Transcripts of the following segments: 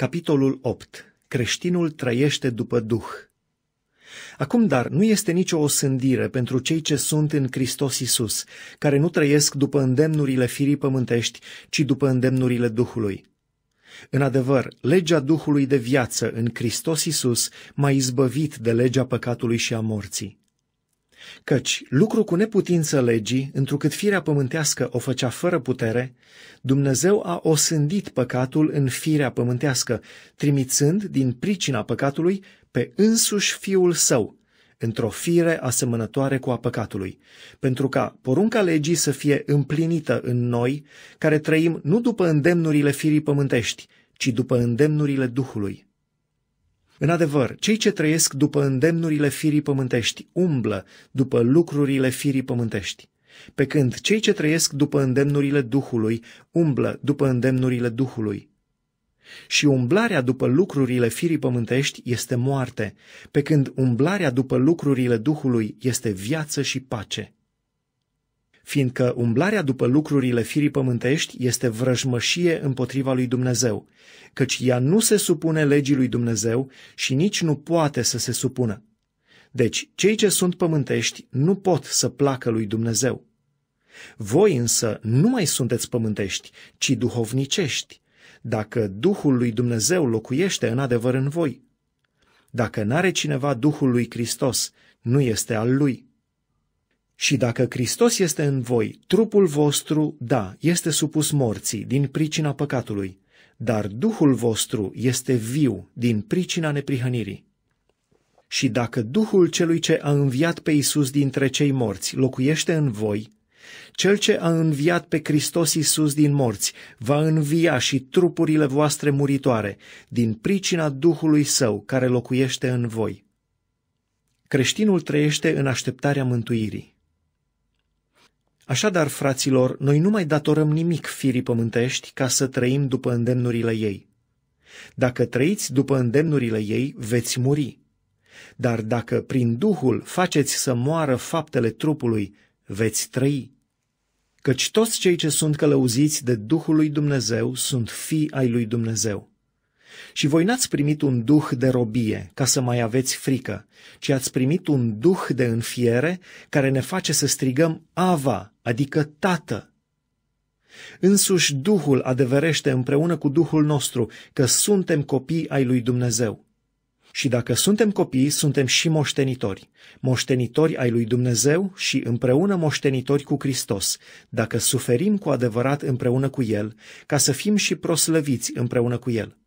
Capitolul 8. Creștinul trăiește după Duh. Acum, dar, nu este nicio osândire pentru cei ce sunt în Hristos Isus, care nu trăiesc după îndemnurile firii pământești, ci după îndemnurile Duhului. În adevăr, legea Duhului de viață în Hristos Isus m-a izbăvit de legea păcatului și a morții. Căci, lucru cu neputință legii, întrucât firea pământească o făcea fără putere, Dumnezeu a osândit păcatul în firea pământească, trimițând, din pricina păcatului, pe însuși Fiul Său, într-o fire asemănătoare cu a păcatului, pentru ca porunca legii să fie împlinită în noi, care trăim nu după îndemnurile firii pământești, ci după îndemnurile Duhului. În adevăr, cei ce trăiesc după îndemnurile firii pământești umblă după lucrurile firii pământești, pe când cei ce trăiesc după îndemnurile Duhului umblă după îndemnurile Duhului. Și umblarea după lucrurile firii pământești este moarte, pe când umblarea după lucrurile Duhului este viață și pace fiindcă umblarea după lucrurile firii pământești este vrăjmășie împotriva lui Dumnezeu, căci ea nu se supune legii lui Dumnezeu și nici nu poate să se supună. Deci, cei ce sunt pământești nu pot să placă lui Dumnezeu. Voi însă nu mai sunteți pământești, ci duhovnicești, dacă Duhul lui Dumnezeu locuiește în adevăr în voi. Dacă n-are cineva Duhul lui Hristos, nu este al lui. Și dacă Hristos este în voi, trupul vostru, da, este supus morții din pricina păcatului, dar Duhul vostru este viu din pricina neprihănirii. Și dacă Duhul celui ce a înviat pe Isus dintre cei morți locuiește în voi, cel ce a înviat pe Hristos Isus din morți va învia și trupurile voastre muritoare din pricina Duhului Său care locuiește în voi. Creștinul trăiește în așteptarea mântuirii. Așadar, fraților, noi nu mai datorăm nimic firii pământești ca să trăim după îndemnurile ei. Dacă trăiți după îndemnurile ei, veți muri. Dar dacă prin Duhul faceți să moară faptele trupului, veți trăi. Căci toți cei ce sunt călăuziți de Duhul lui Dumnezeu sunt fii ai lui Dumnezeu. Și voi n-ați primit un duh de robie, ca să mai aveți frică, ci ați primit un duh de înfiere care ne face să strigăm Ava, adică Tată. Însuși Duhul adeverește împreună cu Duhul nostru că suntem copii ai lui Dumnezeu. Și dacă suntem copii, suntem și moștenitori, moștenitori ai lui Dumnezeu și împreună moștenitori cu Hristos, dacă suferim cu adevărat împreună cu El, ca să fim și proslăviți împreună cu El.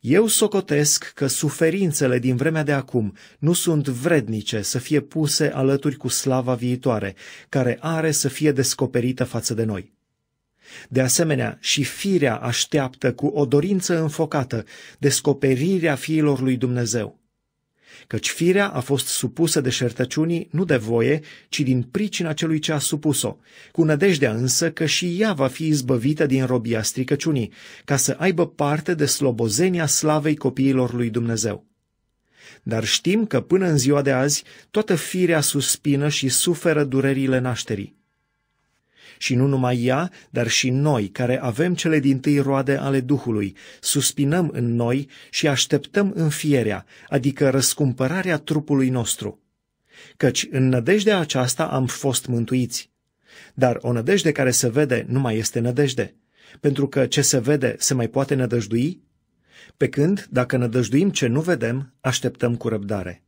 Eu socotesc că suferințele din vremea de acum nu sunt vrednice să fie puse alături cu slava viitoare, care are să fie descoperită față de noi. De asemenea, și firea așteaptă cu o dorință înfocată descoperirea fiilor lui Dumnezeu căci firea a fost supusă de șertăciunii nu de voie, ci din pricina celui ce a supus-o, cu nădejdea însă că și ea va fi izbăvită din robia stricăciunii, ca să aibă parte de slobozenia slavei copiilor lui Dumnezeu. Dar știm că până în ziua de azi toată firea suspină și suferă durerile nașterii. Și nu numai ea, dar și noi, care avem cele din tâi roade ale Duhului, suspinăm în noi și așteptăm înfierea, adică răscumpărarea trupului nostru. Căci în nădejdea aceasta am fost mântuiți. Dar o nădejde care se vede nu mai este nădejde, pentru că ce se vede se mai poate nădăjdui? Pe când, dacă nădăjduim ce nu vedem, așteptăm cu răbdare.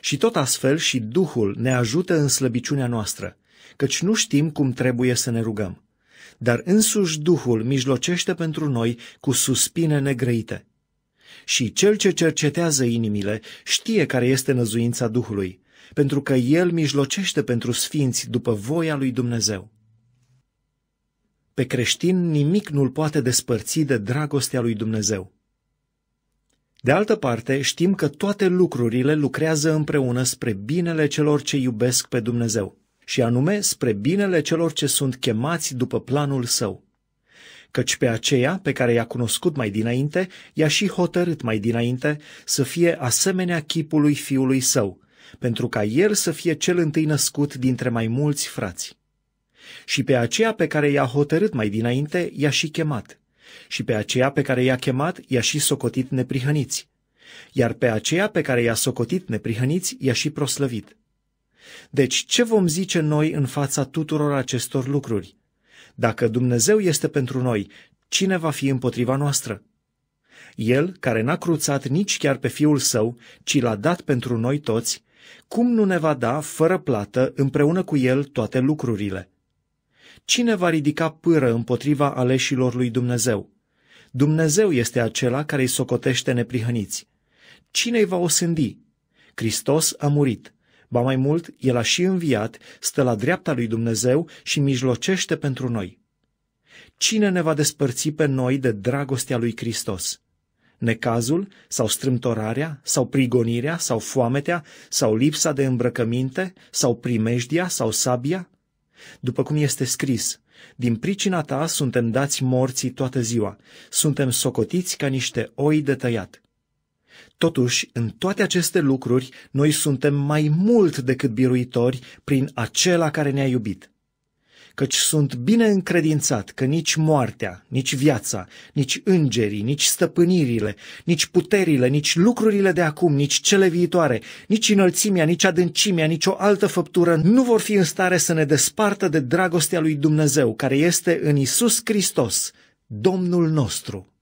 Și tot astfel și Duhul ne ajută în slăbiciunea noastră – căci nu știm cum trebuie să ne rugăm. Dar însuși Duhul mijlocește pentru noi cu suspine negrăite. Și cel ce cercetează inimile știe care este năzuința Duhului, pentru că El mijlocește pentru sfinți după voia lui Dumnezeu. Pe creștin nimic nu-l poate despărți de dragostea lui Dumnezeu. De altă parte, știm că toate lucrurile lucrează împreună spre binele celor ce iubesc pe Dumnezeu și anume spre binele celor ce sunt chemați după planul său. Căci pe aceea pe care i-a cunoscut mai dinainte, i-a și hotărât mai dinainte să fie asemenea chipului fiului său, pentru ca el să fie cel întâi născut dintre mai mulți frați. Și pe aceea pe care i-a hotărât mai dinainte, i-a și chemat. Și pe aceea pe care i-a chemat, i-a și socotit neprihăniți. Iar pe aceea pe care i-a socotit neprihăniți, i-a și proslăvit deci, ce vom zice noi în fața tuturor acestor lucruri? Dacă Dumnezeu este pentru noi, cine va fi împotriva noastră? El, care n-a cruțat nici chiar pe Fiul Său, ci l-a dat pentru noi toți, cum nu ne va da, fără plată, împreună cu El toate lucrurile? Cine va ridica pâră împotriva aleșilor lui Dumnezeu? Dumnezeu este acela care îi socotește neprihăniți. Cine îi va osândi? Hristos a murit. Ba mai mult, El a și înviat, stă la dreapta lui Dumnezeu și mijlocește pentru noi. Cine ne va despărți pe noi de dragostea lui Hristos? Necazul sau strâmtorarea sau prigonirea sau foametea sau lipsa de îmbrăcăminte sau primejdia sau sabia? După cum este scris, din pricina ta suntem dați morții toată ziua, suntem socotiți ca niște oi de tăiat. Totuși, în toate aceste lucruri, noi suntem mai mult decât biruitori prin acela care ne-a iubit. Căci sunt bine încredințat că nici moartea, nici viața, nici îngerii, nici stăpânirile, nici puterile, nici lucrurile de acum, nici cele viitoare, nici înălțimea, nici adâncimea, nici o altă făptură nu vor fi în stare să ne despartă de dragostea lui Dumnezeu, care este în Isus Hristos, Domnul nostru.